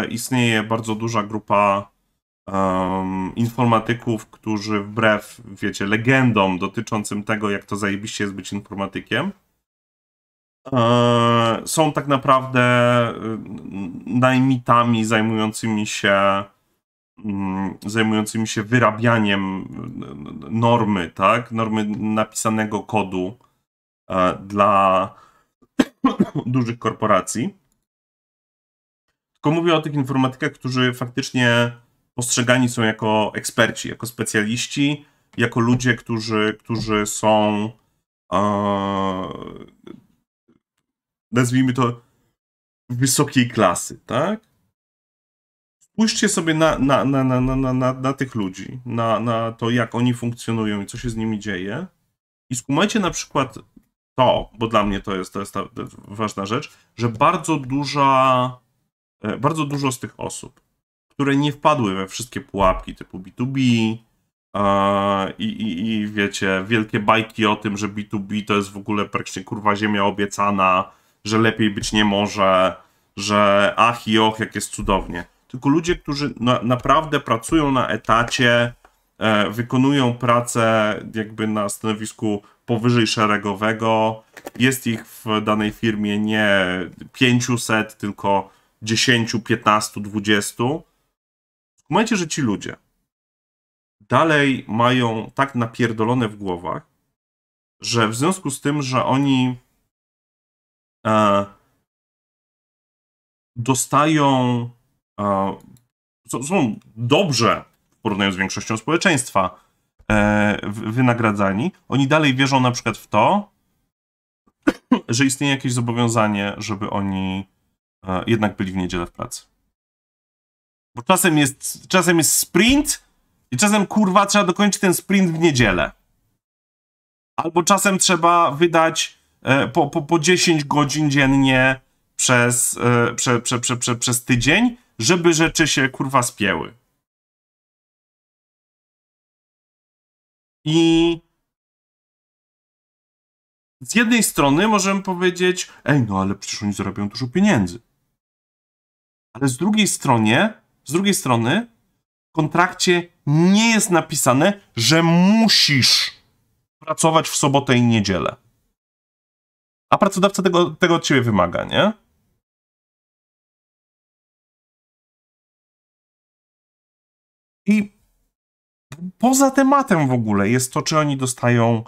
E, istnieje bardzo duża grupa um, informatyków, którzy wbrew, wiecie, legendom dotyczącym tego, jak to zajebiście jest być informatykiem, e, są tak naprawdę e, najmitami zajmującymi się mm, zajmującymi się wyrabianiem normy, tak? Normy napisanego kodu dla dużych korporacji. Tylko mówię o tych informatykach, którzy faktycznie postrzegani są jako eksperci, jako specjaliści, jako ludzie, którzy, którzy są e, nazwijmy to wysokiej klasy, tak? Spójrzcie sobie na, na, na, na, na, na, na tych ludzi, na, na to, jak oni funkcjonują i co się z nimi dzieje. I skumajcie na przykład to, bo dla mnie to jest, to jest ta, ważna rzecz, że bardzo duża E, bardzo dużo z tych osób, które nie wpadły we wszystkie pułapki typu B2B i, i, i wiecie, wielkie bajki o tym, że B2B to jest w ogóle praktycznie kurwa ziemia obiecana, że lepiej być nie może, że ach i och, jak jest cudownie. Tylko ludzie, którzy na, naprawdę pracują na etacie, e, wykonują pracę jakby na stanowisku powyżej szeregowego. Jest ich w danej firmie nie 500, tylko 10, 15, 20. momencie, że ci ludzie dalej mają tak napierdolone w głowach, że w związku z tym, że oni e, dostają, e, są dobrze w porównaniu z większością społeczeństwa e, wynagradzani, oni dalej wierzą na przykład w to, że istnieje jakieś zobowiązanie, żeby oni jednak byli w niedzielę w pracy. Bo czasem jest, czasem jest sprint i czasem kurwa trzeba dokończyć ten sprint w niedzielę. Albo czasem trzeba wydać e, po, po, po 10 godzin dziennie przez, e, prze, prze, prze, prze, przez tydzień, żeby rzeczy się kurwa spięły. I z jednej strony możemy powiedzieć, ej, no ale przecież oni zarabiają dużo pieniędzy ale z drugiej strony, z drugiej strony w kontrakcie nie jest napisane, że musisz pracować w sobotę i niedzielę. A pracodawca tego, tego od ciebie wymaga, nie? I poza tematem w ogóle jest to, czy oni dostają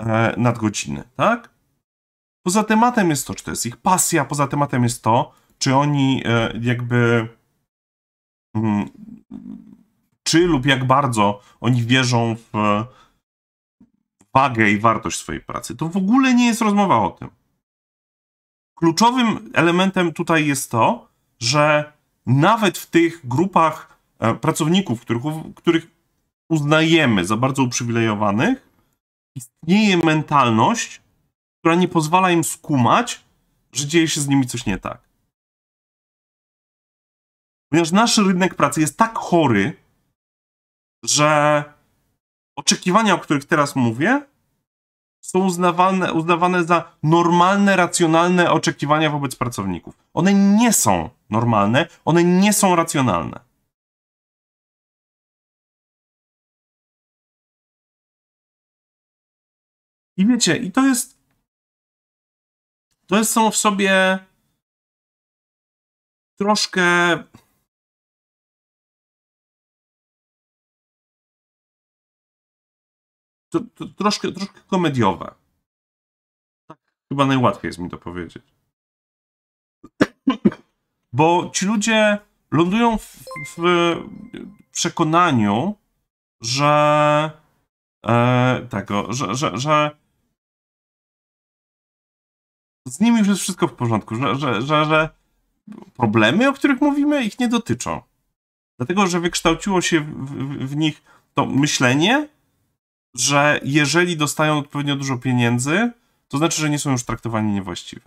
e, nadgodziny, tak? Poza tematem jest to, czy to jest ich pasja, poza tematem jest to, czy oni e, jakby. Mm, czy lub jak bardzo oni wierzą w wagę i wartość swojej pracy. To w ogóle nie jest rozmowa o tym. Kluczowym elementem tutaj jest to, że nawet w tych grupach e, pracowników, których, których uznajemy za bardzo uprzywilejowanych, istnieje mentalność, która nie pozwala im skumać, że dzieje się z nimi coś nie tak. Ponieważ nasz rynek pracy jest tak chory, że oczekiwania, o których teraz mówię, są uznawane, uznawane za normalne, racjonalne oczekiwania wobec pracowników. One nie są normalne, one nie są racjonalne. I wiecie, i to jest. To jest samo w sobie troszkę to, to troszkę, troszkę komediowe. Tak chyba najłatwiej jest mi to powiedzieć. Bo ci ludzie lądują w, w przekonaniu, że e, tego, że, że, że z nimi już jest wszystko w porządku, że, że, że, że problemy, o których mówimy, ich nie dotyczą. Dlatego, że wykształciło się w, w, w nich to myślenie, że jeżeli dostają odpowiednio dużo pieniędzy, to znaczy, że nie są już traktowani niewłaściwie.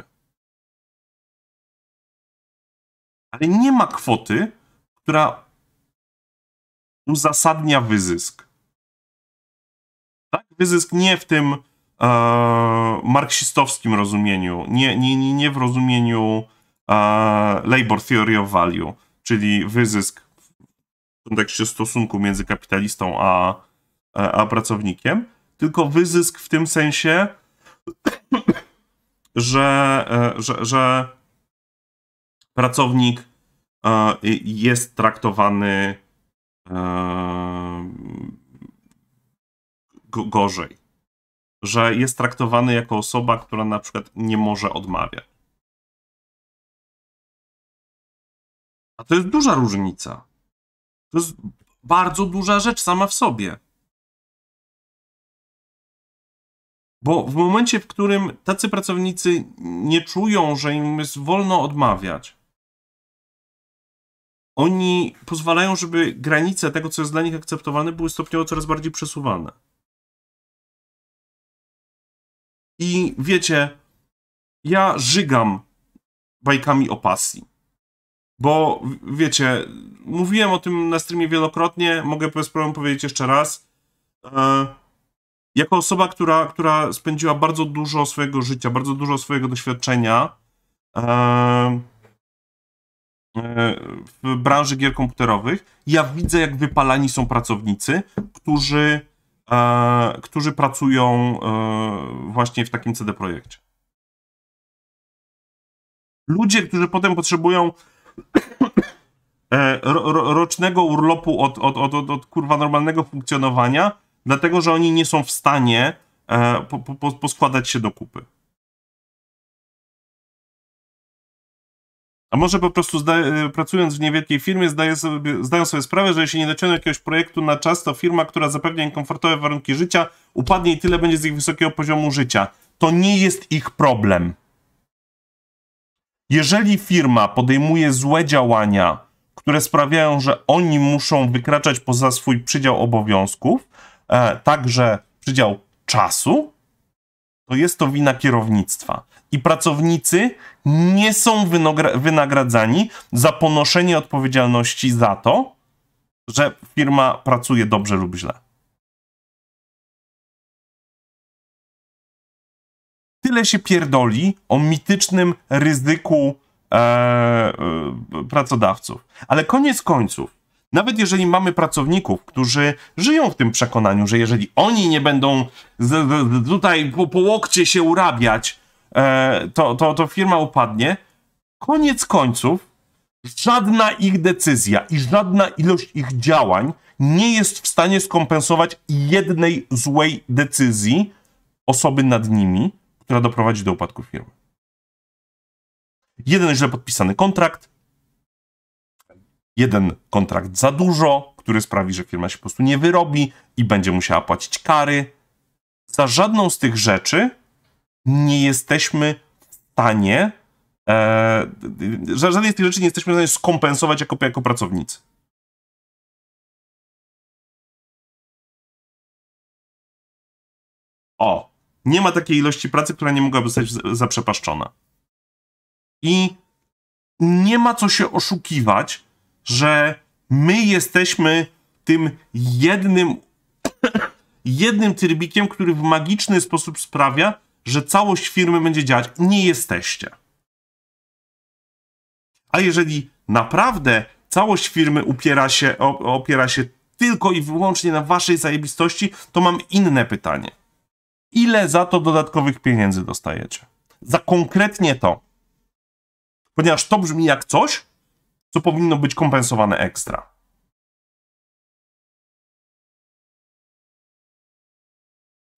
Ale nie ma kwoty, która uzasadnia wyzysk. Tak? Wyzysk nie w tym e, marksistowskim rozumieniu, nie, nie, nie w rozumieniu e, labor theory of value, czyli wyzysk w kontekście stosunku między kapitalistą a E, a pracownikiem, tylko wyzysk w tym sensie, że, e, że, że pracownik e, jest traktowany gorzej. Że jest traktowany jako osoba, która na przykład nie może odmawiać. A to jest duża różnica. To jest bardzo duża rzecz sama w sobie. Bo w momencie, w którym tacy pracownicy nie czują, że im jest wolno odmawiać, oni pozwalają, żeby granice tego, co jest dla nich akceptowane, były stopniowo coraz bardziej przesuwane. I wiecie, ja żygam bajkami o pasji. Bo wiecie, mówiłem o tym na streamie wielokrotnie, mogę bez problemu powiedzieć jeszcze raz. E jako osoba, która, która spędziła bardzo dużo swojego życia, bardzo dużo swojego doświadczenia e, e, w branży gier komputerowych, ja widzę, jak wypalani są pracownicy, którzy, e, którzy pracują właśnie w takim CD projekcie. Ludzie, którzy potem potrzebują rocznego urlopu od, od, od, od, od kurwa normalnego funkcjonowania, dlatego że oni nie są w stanie e, po, po, poskładać się do kupy. A może po prostu e, pracując w niewielkiej firmie zdaje sobie, zdają sobie sprawę, że jeśli nie dociągną jakiegoś projektu na czas, to firma, która zapewnia im komfortowe warunki życia, upadnie i tyle będzie z ich wysokiego poziomu życia. To nie jest ich problem. Jeżeli firma podejmuje złe działania, które sprawiają, że oni muszą wykraczać poza swój przydział obowiązków, E, także przydział czasu, to jest to wina kierownictwa. I pracownicy nie są wynagradzani za ponoszenie odpowiedzialności za to, że firma pracuje dobrze lub źle. Tyle się pierdoli o mitycznym ryzyku e, e, pracodawców. Ale koniec końców, nawet jeżeli mamy pracowników, którzy żyją w tym przekonaniu, że jeżeli oni nie będą z, z, tutaj po, po łokcie się urabiać, e, to, to, to firma upadnie, koniec końców żadna ich decyzja i żadna ilość ich działań nie jest w stanie skompensować jednej złej decyzji osoby nad nimi, która doprowadzi do upadku firmy. Jeden źle podpisany kontrakt, jeden kontrakt za dużo, który sprawi, że firma się po prostu nie wyrobi i będzie musiała płacić kary. Za żadną z tych rzeczy nie jesteśmy w stanie, e, za żadnej z tych rzeczy nie jesteśmy w stanie skompensować jako, jako pracownicy. O, nie ma takiej ilości pracy, która nie mogłaby zostać zaprzepaszczona. I nie ma co się oszukiwać, że my jesteśmy tym jednym, jednym trybikiem, który w magiczny sposób sprawia, że całość firmy będzie działać. Nie jesteście. A jeżeli naprawdę całość firmy upiera się, opiera się tylko i wyłącznie na waszej zajebistości, to mam inne pytanie. Ile za to dodatkowych pieniędzy dostajecie? Za konkretnie to. Ponieważ to brzmi jak coś, co powinno być kompensowane ekstra.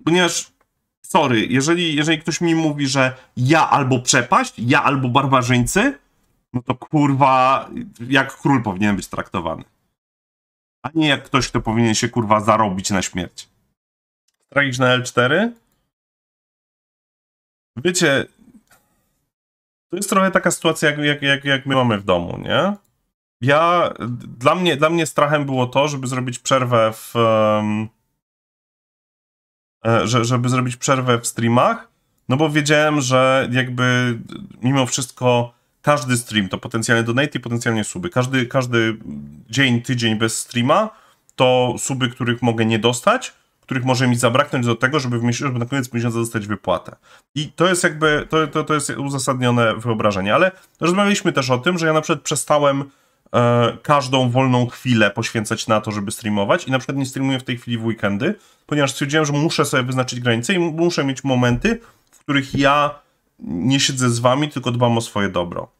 Ponieważ, sorry, jeżeli, jeżeli ktoś mi mówi, że ja albo przepaść, ja albo barbarzyńcy, no to kurwa, jak król powinien być traktowany. A nie jak ktoś, kto powinien się kurwa zarobić na śmierć. Tragiczne L4. Wiecie, to jest trochę taka sytuacja, jak, jak, jak, jak my mamy w domu, nie? Ja, dla mnie, dla mnie strachem było to, żeby zrobić przerwę w... Um, że, żeby zrobić przerwę w streamach, no bo wiedziałem, że jakby mimo wszystko każdy stream to potencjalnie donate i potencjalnie suby. Każdy, każdy dzień, tydzień bez streama to suby, których mogę nie dostać, których może mi zabraknąć do tego, żeby, w miesiącu, żeby na koniec miesiąca dostać wypłatę. I to jest jakby, to, to, to jest uzasadnione wyobrażenie, ale rozmawialiśmy też o tym, że ja na przykład przestałem E, każdą wolną chwilę poświęcać na to, żeby streamować i na przykład nie streamuję w tej chwili w weekendy, ponieważ stwierdziłem, że muszę sobie wyznaczyć granice i muszę mieć momenty, w których ja nie siedzę z wami, tylko dbam o swoje dobro.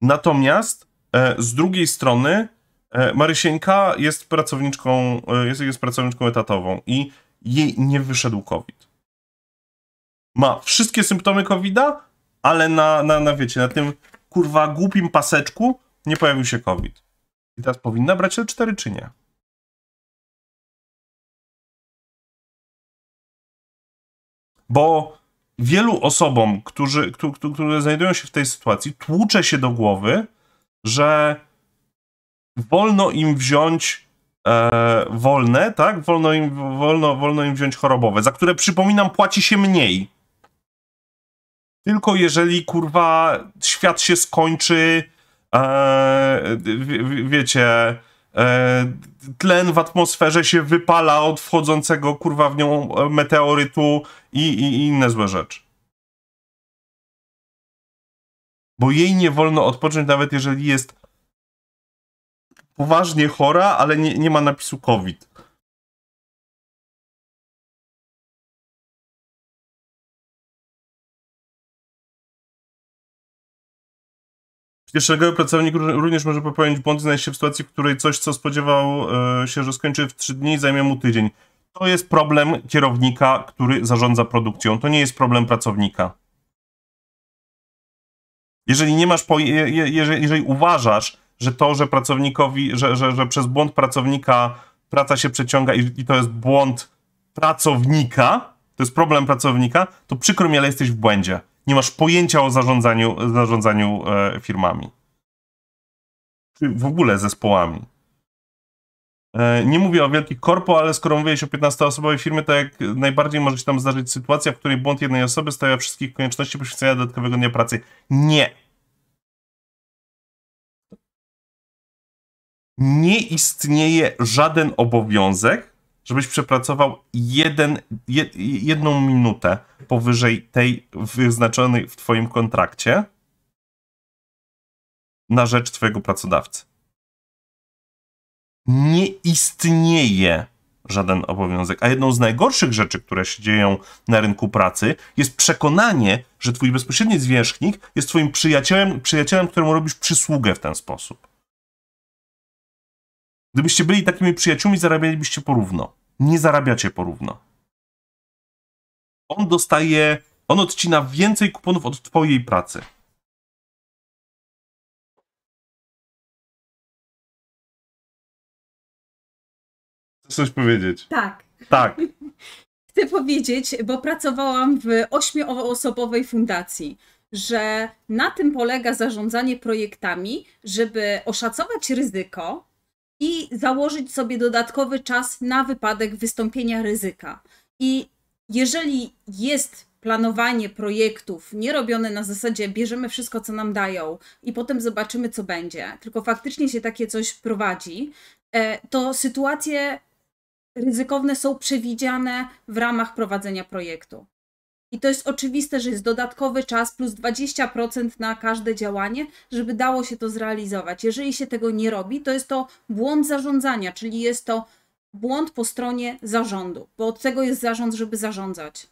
Natomiast e, z drugiej strony e, Marysienka Marysieńka jest pracowniczką, jest, jest pracowniczką etatową i jej nie wyszedł COVID. Ma wszystkie symptomy COVID-a, ale na, na, na wiecie, na tym kurwa głupim paseczku nie pojawił się COVID. I teraz powinna brać L4 czy nie? Bo wielu osobom, którzy, które znajdują się w tej sytuacji, tłucze się do głowy, że wolno im wziąć e, wolne, tak? Wolno im, wolno, wolno im wziąć chorobowe, za które przypominam, płaci się mniej tylko jeżeli kurwa świat się skończy, e, wiecie, e, tlen w atmosferze się wypala od wchodzącego kurwa w nią e, meteorytu i, i, i inne złe rzeczy. Bo jej nie wolno odpocząć, nawet jeżeli jest poważnie chora, ale nie, nie ma napisu COVID. Szeregowy pracownik również może popełnić błąd i znaleźć się w sytuacji, w której coś, co spodziewał e, się, że skończy w 3 dni, zajmie mu tydzień. To jest problem kierownika, który zarządza produkcją. To nie jest problem pracownika. Jeżeli nie masz, po, jeżeli, jeżeli uważasz, że to, że pracownikowi, że, że, że przez błąd pracownika praca się przeciąga i, i, to jest błąd pracownika, to jest problem pracownika, to przykro mi, ale jesteś w błędzie nie masz pojęcia o zarządzaniu, zarządzaniu e, firmami. Czy w ogóle zespołami. E, nie mówię o wielkich korpo, ale skoro mówiłeś o 15-osobowej firmie, to jak najbardziej może się tam zdarzyć sytuacja, w której błąd jednej osoby stawia wszystkich konieczności poświęcenia dodatkowego dnia pracy. Nie. Nie istnieje żaden obowiązek, żebyś przepracował jeden, jed, jedną minutę powyżej tej wyznaczonej w Twoim kontrakcie na rzecz Twojego pracodawcy. Nie istnieje żaden obowiązek. A jedną z najgorszych rzeczy, które się dzieją na rynku pracy, jest przekonanie, że twój bezpośredni zwierzchnik jest twoim przyjacielem, przyjacielem któremu robisz przysługę w ten sposób. Gdybyście byli takimi przyjaciółmi, zarabialibyście porówno. Nie zarabiacie porówno. On dostaje, on odcina więcej kuponów od twojej pracy. Chcesz coś powiedzieć? Tak. Tak. Chcę powiedzieć, bo pracowałam w ośmioosobowej fundacji że na tym polega zarządzanie projektami, żeby oszacować ryzyko, i założyć sobie dodatkowy czas na wypadek wystąpienia ryzyka. I jeżeli jest planowanie projektów nie robione na zasadzie bierzemy wszystko, co nam dają i potem zobaczymy, co będzie, tylko faktycznie się takie coś prowadzi, e, to sytuacje ryzykowne są przewidziane w ramach prowadzenia projektu. I to jest oczywiste, że jest dodatkowy czas plus 20% na każde działanie, żeby dało się to zrealizować. Jeżeli się tego nie robi, to jest to błąd zarządzania, czyli jest to błąd po stronie zarządu, bo od tego jest zarząd, żeby zarządzać.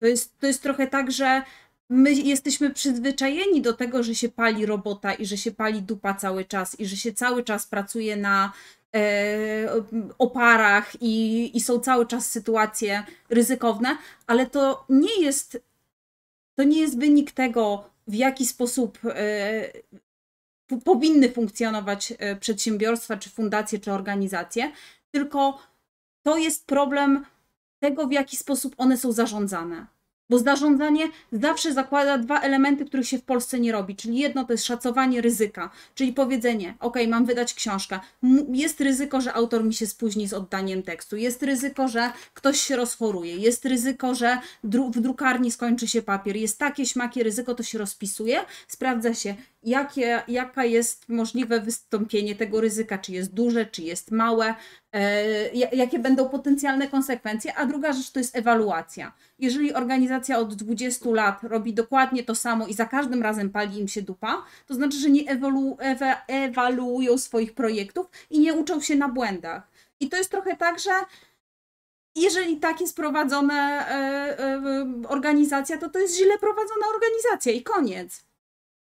To jest, to jest trochę tak, że my jesteśmy przyzwyczajeni do tego, że się pali robota i że się pali dupa cały czas i że się cały czas pracuje na E, oparach i, i są cały czas sytuacje ryzykowne, ale to nie jest, to nie jest wynik tego, w jaki sposób e, powinny funkcjonować e, przedsiębiorstwa, czy fundacje, czy organizacje, tylko to jest problem tego, w jaki sposób one są zarządzane. Bo zarządzanie zawsze zakłada dwa elementy, których się w Polsce nie robi. Czyli jedno to jest szacowanie ryzyka, czyli powiedzenie, ok, mam wydać książkę. Jest ryzyko, że autor mi się spóźni z oddaniem tekstu, jest ryzyko, że ktoś się rozchoruje, jest ryzyko, że dru w drukarni skończy się papier, jest takie śmakie ryzyko, to się rozpisuje, sprawdza się, jakie, jaka jest możliwe wystąpienie tego ryzyka, czy jest duże, czy jest małe, E, jakie będą potencjalne konsekwencje, a druga rzecz to jest ewaluacja. Jeżeli organizacja od 20 lat robi dokładnie to samo i za każdym razem pali im się dupa, to znaczy, że nie ewolu, ewaluują swoich projektów i nie uczą się na błędach. I to jest trochę tak, że jeżeli tak jest prowadzona e, e, organizacja, to to jest źle prowadzona organizacja i koniec.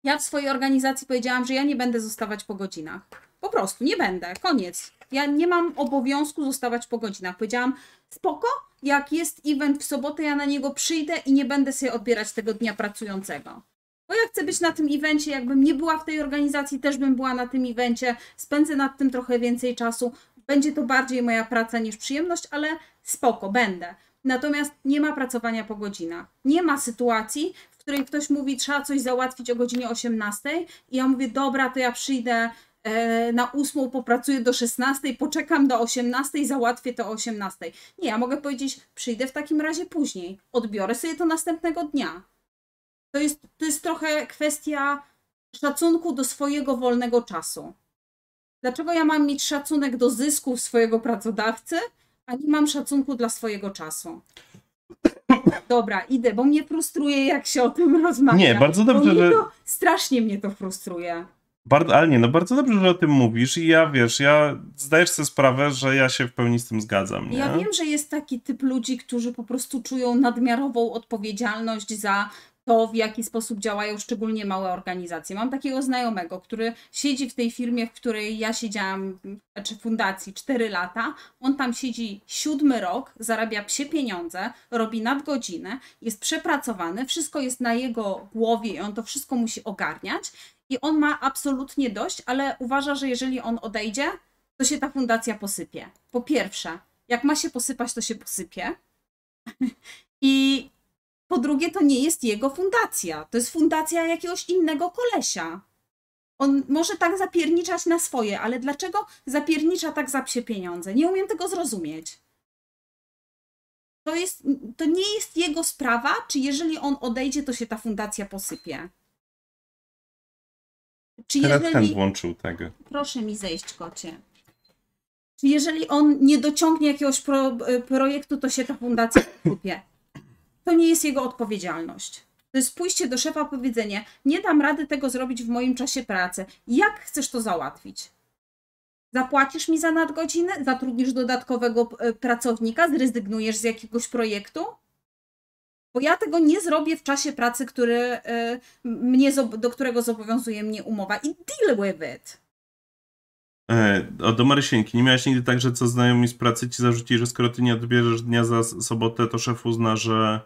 Ja w swojej organizacji powiedziałam, że ja nie będę zostawać po godzinach po prostu nie będę, koniec. Ja nie mam obowiązku zostawać po godzinach. Powiedziałam, spoko, jak jest event w sobotę, ja na niego przyjdę i nie będę sobie odbierać tego dnia pracującego. Bo ja chcę być na tym evencie, jakbym nie była w tej organizacji, też bym była na tym evencie, spędzę nad tym trochę więcej czasu. Będzie to bardziej moja praca niż przyjemność, ale spoko, będę. Natomiast nie ma pracowania po godzinach. Nie ma sytuacji, w której ktoś mówi, trzeba coś załatwić o godzinie 18 i ja mówię, dobra, to ja przyjdę E, na ósmą popracuję do 16, poczekam do 18, załatwię to o 18. Nie, ja mogę powiedzieć, przyjdę w takim razie później, odbiorę sobie to następnego dnia. To jest, to jest trochę kwestia szacunku do swojego wolnego czasu. Dlaczego ja mam mieć szacunek do zysków swojego pracodawcy, a nie mam szacunku dla swojego czasu? Dobra, idę, bo mnie frustruje, jak się o tym rozmawia. Nie, bardzo dobrze, bo mnie to, że... Strasznie mnie to frustruje. Bardzo, ale nie, no bardzo dobrze, że o tym mówisz i ja, wiesz, ja zdajesz sobie sprawę, że ja się w pełni z tym zgadzam, nie? Ja wiem, że jest taki typ ludzi, którzy po prostu czują nadmiarową odpowiedzialność za to, w jaki sposób działają szczególnie małe organizacje. Mam takiego znajomego, który siedzi w tej firmie, w której ja siedziałam, czy znaczy fundacji 4 lata. On tam siedzi siódmy rok, zarabia psie pieniądze, robi nadgodziny, jest przepracowany, wszystko jest na jego głowie i on to wszystko musi ogarniać i on ma absolutnie dość, ale uważa, że jeżeli on odejdzie, to się ta fundacja posypie. Po pierwsze, jak ma się posypać, to się posypie. I po drugie, to nie jest jego fundacja. To jest fundacja jakiegoś innego kolesia. On może tak zapierniczać na swoje, ale dlaczego zapiernicza tak za psie pieniądze? Nie umiem tego zrozumieć. To, jest, to nie jest jego sprawa, czy jeżeli on odejdzie, to się ta fundacja posypie. Czy Teraz jeżeli... ten włączył tego. Proszę mi zejść, kocie. Czy jeżeli on nie dociągnie jakiegoś pro, e, projektu, to się ta fundacja kupie. To nie jest jego odpowiedzialność. To jest pójście do szefa, powiedzenie: Nie dam rady tego zrobić w moim czasie pracy. Jak chcesz to załatwić? Zapłacisz mi za nadgodziny? Zatrudnisz dodatkowego e, pracownika? Zrezygnujesz z jakiegoś projektu? bo ja tego nie zrobię w czasie pracy, który, y, mnie, do którego zobowiązuje mnie umowa i deal with it. E, o, do Marysienki, Nie miałaś nigdy tak, że co znajomi z pracy ci zarzuci, że skoro ty nie odbierzesz dnia za sobotę, to szef uzna, że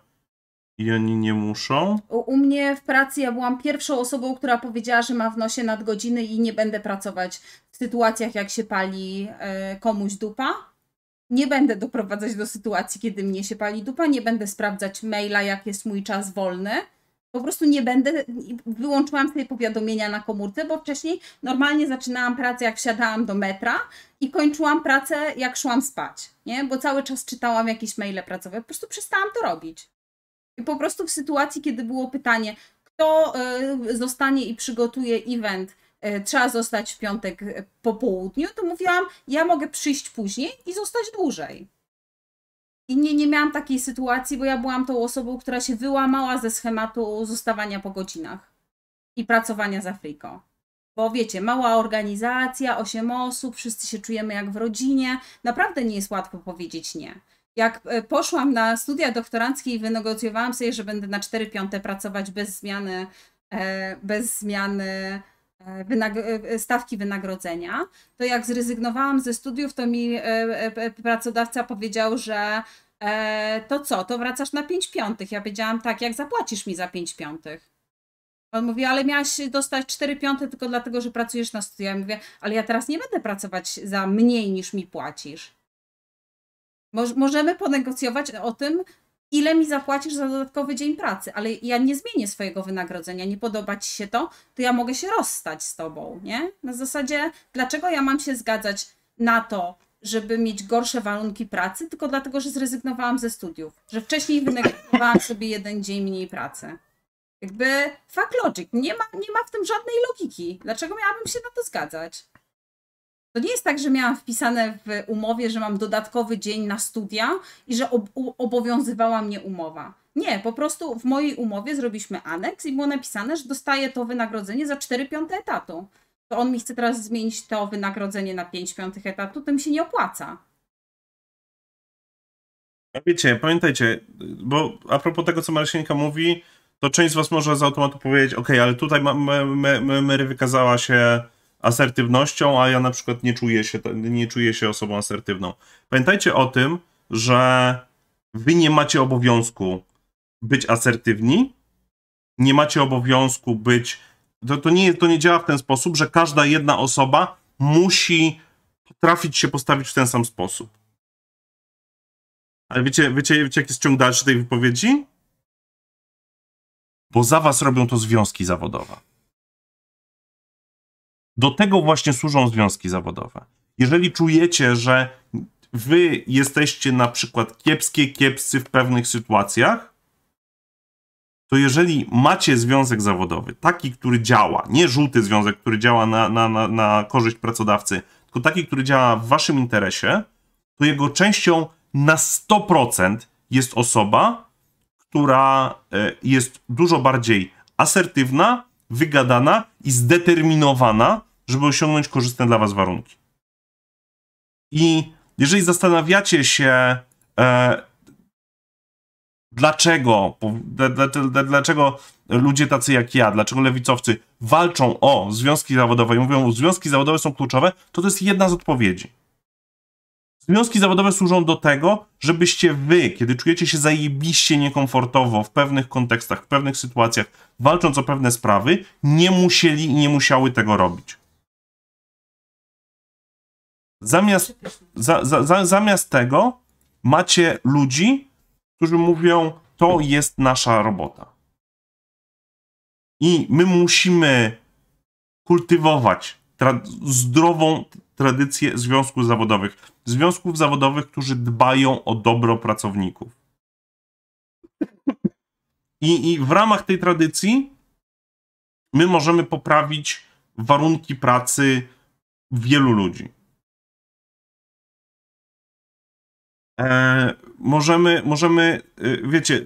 i oni nie muszą? U, u, mnie w pracy ja byłam pierwszą osobą, która powiedziała, że ma w nosie nadgodziny i nie będę pracować w sytuacjach, jak się pali y, komuś dupa. Nie będę doprowadzać do sytuacji, kiedy mnie się pali dupa, nie będę sprawdzać maila, jak jest mój czas wolny. Po prostu nie będę, wyłączyłam sobie powiadomienia na komórce, bo wcześniej normalnie zaczynałam pracę, jak wsiadałam do metra i kończyłam pracę, jak szłam spać, nie? Bo cały czas czytałam jakieś maile pracowe. Po prostu przestałam to robić. I po prostu w sytuacji, kiedy było pytanie, kto y, zostanie i przygotuje event E, trzeba zostać w piątek e, po południu, to mówiłam, ja mogę przyjść później i zostać dłużej. I nie, nie miałam takiej sytuacji, bo ja byłam tą osobą, która się wyłamała ze schematu zostawania po godzinach i pracowania z Afriką. Bo wiecie, mała organizacja, osiem osób, wszyscy się czujemy jak w rodzinie. Naprawdę nie jest łatwo powiedzieć nie. Jak e, poszłam na studia doktoranckie i wynegocjowałam sobie, że będę na 4 piąte pracować bez zmiany, bez zmiany E, e, stawki wynagrodzenia, to jak zrezygnowałam ze studiów, to mi e, pracodawca powiedział, że to co, to wracasz na 5 piątych. Ja powiedziałam tak, jak zapłacisz mi za 5 piątych. On mówi, ale miałaś dostać 4 piąte tylko dlatego, że pracujesz na studiach. Ja mówię, ale ja teraz nie będę pracować za mniej niż mi płacisz. Możemy ponegocjować o tym, ile mi zapłacisz za dodatkowy dzień pracy, ale ja nie zmienię swojego wynagrodzenia, nie podoba ci się to, to ja mogę się rozstać z tobą, nie? Na zasadzie, dlaczego ja mam się zgadzać na to, żeby mieć gorsze warunki pracy, tylko dlatego, że zrezygnowałam ze studiów, że wcześniej wynegocjowałam sobie jeden dzień mniej pracy. Jakby fuck logic, nie ma, nie ma w tym żadnej logiki. Dlaczego miałabym się na to zgadzać? To nie jest tak, że miałam wpisane w umowie, że mam dodatkowy dzień na studia i że ob obowiązywała mnie umowa. Nie, po prostu w mojej umowie zrobiliśmy aneks i było napisane, że dostaję to wynagrodzenie za 4 piąte etatu. To on mi chce teraz zmienić to wynagrodzenie na 5 piątych etatu, to mi się nie opłaca. Wiecie, pamiętajcie, bo a propos tego, co Marysienka mówi, to część z was może z automatu powiedzieć, ok, ale tutaj Mary wykazała się asertywnością, a ja na przykład nie czuję się, nie czuję się osobą asertywną. Pamiętajcie o tym, że wy nie macie obowiązku być asertywni, nie macie obowiązku być. To, to, nie, to nie działa w ten sposób, że każda jedna osoba musi potrafić się postawić w ten sam sposób. Ale wiecie, wiecie, wiecie jak jest ciąg dalszy tej wypowiedzi? Bo za was robią to związki zawodowe. Do tego właśnie służą związki zawodowe. Jeżeli czujecie, że wy jesteście na przykład kiepskie, kiepscy w pewnych sytuacjach, to jeżeli macie związek zawodowy, taki, który działa, nie żółty związek, który działa na, na, na, na korzyść pracodawcy, tylko taki, który działa w waszym interesie, to jego częścią na 100% jest osoba, która e, jest dużo bardziej asertywna, wygadana i zdeterminowana, żeby osiągnąć korzystne dla Was warunki. I jeżeli zastanawiacie się, e, dlaczego, dlaczego ludzie tacy jak ja, dlaczego lewicowcy walczą o związki zawodowe i mówią, że związki zawodowe są kluczowe, to to jest jedna z odpowiedzi. Związki zawodowe służą do tego, żebyście wy, kiedy czujecie się zajebiście niekomfortowo w pewnych kontekstach, w pewnych sytuacjach, walcząc o pewne sprawy, nie musieli i nie musiały tego robić. Zamiast, za, za, za, zamiast tego macie ludzi, którzy mówią, to jest nasza robota. I my musimy kultywować tra zdrową tradycję związków zawodowych związków zawodowych, którzy dbają o dobro pracowników. I, I, w ramach tej tradycji my możemy poprawić warunki pracy wielu ludzi. E, możemy, możemy, e, wiecie,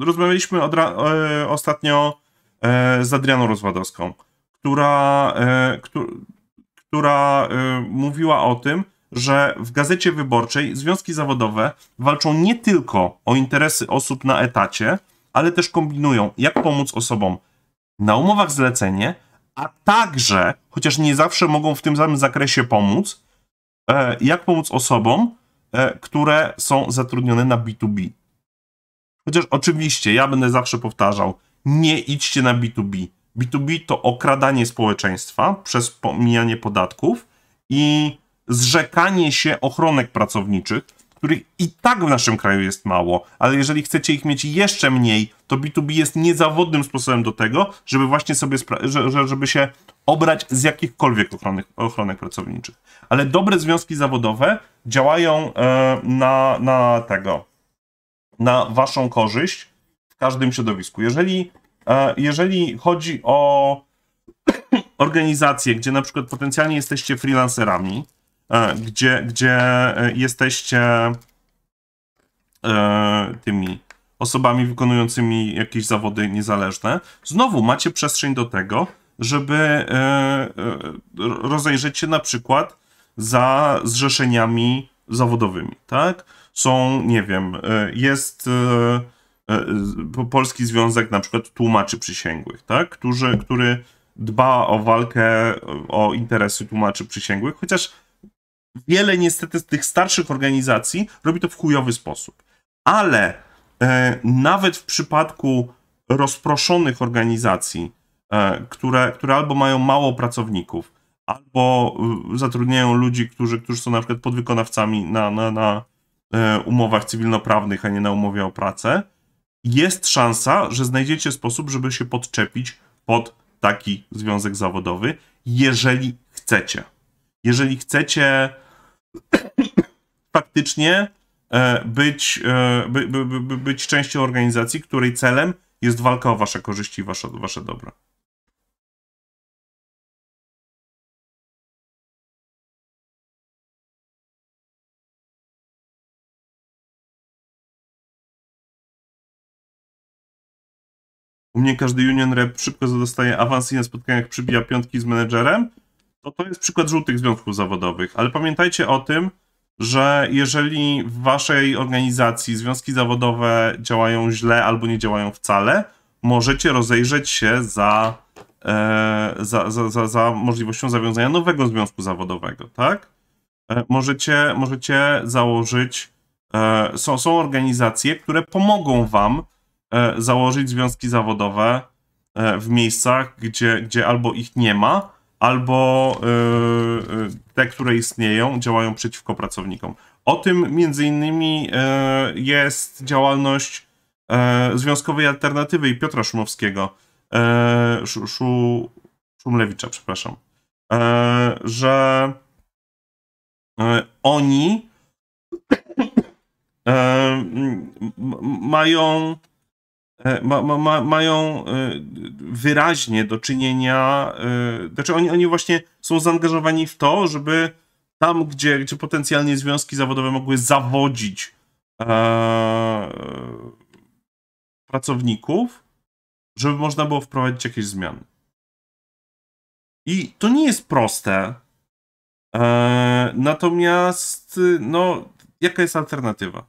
rozmawialiśmy e, ostatnio e, z Adrianą Rozwadowską, która, e, któ, która e, mówiła o tym, że w gazecie wyborczej związki zawodowe walczą nie tylko o interesy osób na etacie, ale też kombinują, jak pomóc osobom na umowach zlecenie, a także, chociaż nie zawsze mogą w tym samym zakresie pomóc, e, jak pomóc osobom, e, które są zatrudnione na B2B. Chociaż oczywiście, ja będę zawsze powtarzał, nie idźcie na B2B. B2B to okradanie społeczeństwa przez pomijanie podatków i zrzekanie się ochronek pracowniczych, których i tak w naszym kraju jest mało, ale jeżeli chcecie ich mieć jeszcze mniej, to B2B jest niezawodnym sposobem do tego, żeby właśnie sobie, żeby się obrać z jakichkolwiek ochronek, ochronek pracowniczych. Ale dobre związki zawodowe działają e, na, na tego, na waszą korzyść w każdym środowisku. Jeżeli, e, jeżeli chodzi o organizacje, gdzie na przykład potencjalnie jesteście freelancerami, E, gdzie, gdzie e, jesteście e, tymi osobami wykonującymi jakieś zawody niezależne, znowu macie przestrzeń do tego, żeby rozejrzeć się na przykład za zrzeszeniami zawodowymi, tak? Są, nie wiem, jest Polski Związek na przykład Tłumaczy Przysięgłych, tak? Którzy, który dba o walkę o interesy tłumaczy przysięgłych, chociaż wiele niestety z tych starszych organizacji robi to w chujowy sposób. Ale e, nawet w przypadku rozproszonych organizacji, e, które, które albo mają mało pracowników, albo e, zatrudniają ludzi, którzy, którzy są na przykład podwykonawcami na, na, na e, umowach cywilnoprawnych, a nie na umowie o pracę, jest szansa, że znajdziecie sposób, żeby się podczepić pod taki związek zawodowy, jeżeli chcecie jeżeli chcecie faktycznie e, być, e, by, by, by, być częścią organizacji, której celem jest walka o wasze korzyści i wasze, wasze dobro. U mnie każdy union rep szybko dostaje awans i na spotkaniach przybija piątki z menedżerem. To to jest przykład żółtych związków zawodowych, ale pamiętajcie o tym, że jeżeli w waszej organizacji związki zawodowe działają źle albo nie działają wcale, możecie rozejrzeć się za, e, za, za, za, za możliwością zawiązania nowego związku zawodowego, tak? E, możecie, możecie założyć, e, są, są organizacje, które pomogą wam e, założyć związki zawodowe e, w miejscach, gdzie, gdzie albo ich nie ma, albo y, y, te, które istnieją, działają przeciwko pracownikom. O tym między innymi y, jest działalność Związkowej Alternatywy i Piotra Szumowskiego, Szumlewicza, przepraszam, że oni mają E, ma, ma, ma, mają e, wyraźnie do czynienia, e, znaczy oni, oni właśnie są zaangażowani w to, żeby tam, gdzie, gdzie potencjalnie związki zawodowe mogły zawodzić e, pracowników, żeby można było wprowadzić jakieś zmiany. I to nie jest proste. E, natomiast, no, jaka jest alternatywa?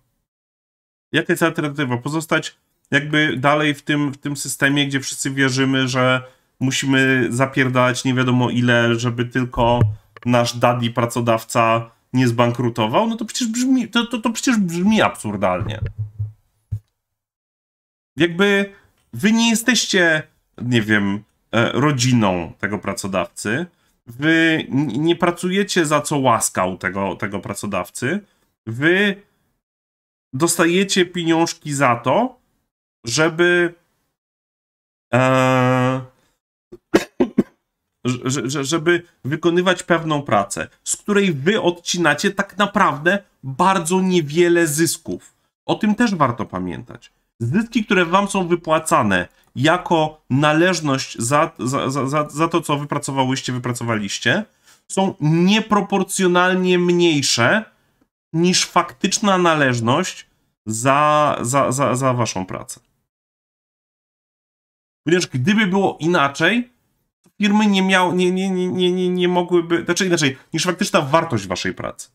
Jaka jest alternatywa? Pozostać jakby dalej w tym, w tym systemie, gdzie wszyscy wierzymy, że musimy zapierdalać nie wiadomo ile, żeby tylko nasz daddy pracodawca nie zbankrutował, no to przecież brzmi, to, to, to przecież brzmi absurdalnie. Jakby wy nie jesteście, nie wiem, e, rodziną tego pracodawcy, wy nie pracujecie za co łaskał tego, tego pracodawcy, wy dostajecie pieniążki za to, żeby e, żeby wykonywać pewną pracę, z której wy odcinacie tak naprawdę bardzo niewiele zysków. O tym też warto pamiętać. Zyski, które wam są wypłacane jako należność za, za, za, za to, co wypracowałyście, wypracowaliście, są nieproporcjonalnie mniejsze niż faktyczna należność za, za, za, za waszą pracę. Ponieważ gdyby było inaczej, firmy nie, miał, nie, nie, nie, nie, nie mogłyby, znaczy inaczej, niż faktyczna wartość waszej pracy.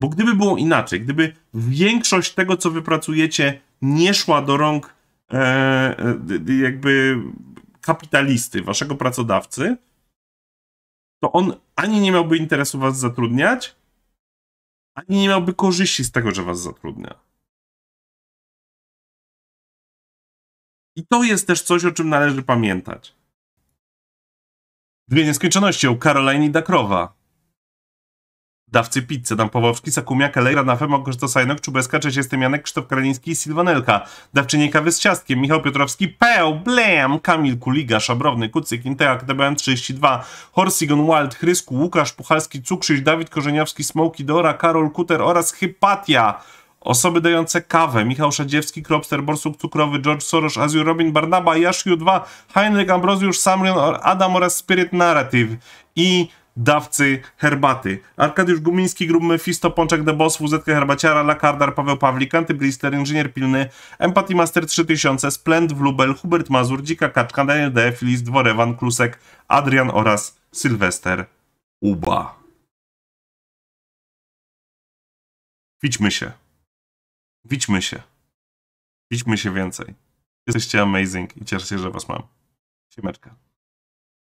Bo gdyby było inaczej, gdyby większość tego, co wypracujecie, nie szła do rąk e, e, jakby kapitalisty, waszego pracodawcy, to on ani nie miałby interesu was zatrudniać, ani nie miałby korzyści z tego, że was zatrudnia. I to jest też coś, o czym należy pamiętać. Dwie nieskończoności u Caroline Dakrowa. Dawcy pizzy, Dan Pawłowski, Sakumiak, Elejra, Nafe, Małgorzata Sajnok, Czubeska, Cześć, jestem Janek, Krzysztof Kraliński, Sylwanelka, Dawczynie Kawy z Ciastkiem, Michał Piotrowski, Peł, Blem, Kamil Kuliga, Szabrowny, Kucyk, Inteak, DBM32, Horsigon, Wild, Chrysku, Łukasz Puchalski, Cukrzyś, Dawid Korzeniowski, Smoki, Dora, Karol Kuter oraz Hypatia. Osoby dające kawę, Michał Szadziewski, Kropster, Borsuk Cukrowy, George Soros, Azio, Robin, Barnaba, Jaszkiu 2, Heinrich Ambrosiusz, Samrion, Adam oraz Spirit Narrative i dawcy herbaty. Arkadiusz Gumiński, Grub Mephisto, Pączek The Boss, WZK Herbaciara, Lakardar, Paweł Pawlik, Antyblister, Inżynier Pilny, Empathy Master 3000, Splend, Wlubel, Hubert Mazur, Dzika Kaczka, Daniel D, Filis, Dworewan, Klusek, Adrian oraz Sylwester Uba. Widźmy się. Widźmy się. Widźmy się więcej. Jesteście amazing i cieszę się, że was mam. Siemerka.